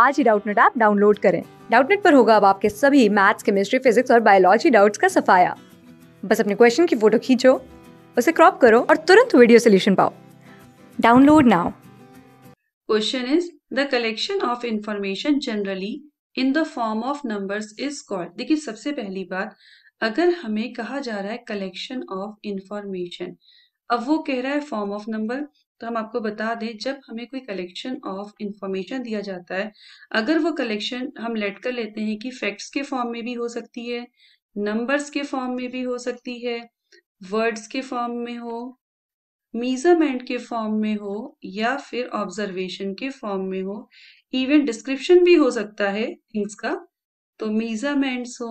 आज ही Doubtnut app download करें डाउटनेट पर होगा अब आपके सभी मैथ्स केमिस्ट्री फिजिक्स और बायोलॉजी डाउट्स का सफाया बस अपने क्वेश्चन की फोटो खींचो उसे क्रॉप करो और तुरंत वीडियो सोल्यूशन पाओ download now question is the collection of information generally in the form of numbers is called देखिए सबसे पहली बात अगर हमें कहा जा रहा है कलेक्शन ऑफ इंफॉर्मेशन अब वो कह रहा है फॉर्म ऑफ नंबर तो हम आपको बता दें जब हमें कोई कलेक्शन ऑफ इंफॉर्मेशन दिया जाता है अगर वो कलेक्शन हम लेट कर लेते हैं कि फैक्ट्स के फॉर्म में भी हो सकती है नंबर्स के फॉर्म में भी हो सकती है वर्ड्स के फॉर्म में हो मीजरमेंट के फॉर्म में हो या फिर ऑब्जर्वेशन के फॉर्म में हो इवन डिस्क्रिप्शन भी हो सकता है थिंग्स का तो मीजरमेंट्स हो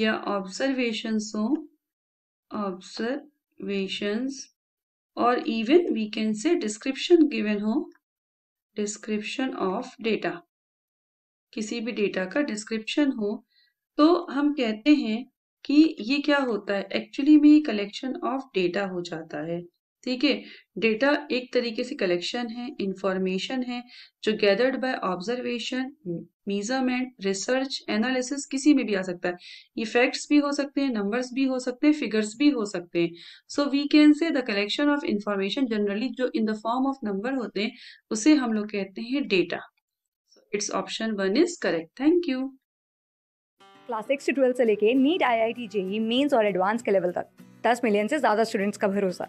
या ऑब्जर्वेशंस हो ऑब्जर्वेशंस और even we can say description given हो डिस्क्रिप्शन ऑफ डेटा किसी भी डेटा का डिस्क्रिप्शन हो तो हम कहते हैं कि ये क्या होता है एक्चुअली में ये कलेक्शन ऑफ डेटा हो जाता है ठीक है डेटा एक तरीके से कलेक्शन है इंफॉर्मेशन है जो gathered by observation measurement research analysis किसी में भी आ सकता है ये भी हो सकते हैं नंबर्स भी हो सकते हैं फिगर्स भी हो सकते हैं so we can say the collection of information generally जो in the form of number होते हैं उसे हम लोग कहते हैं data it's option one is correct thank you class six से ट्वेल्थ से लेके NEET I I T JEE mains और एडवांस के लेवल तक दस मिलियन से ज़्यादा स्टूडेंट्स का भरोसा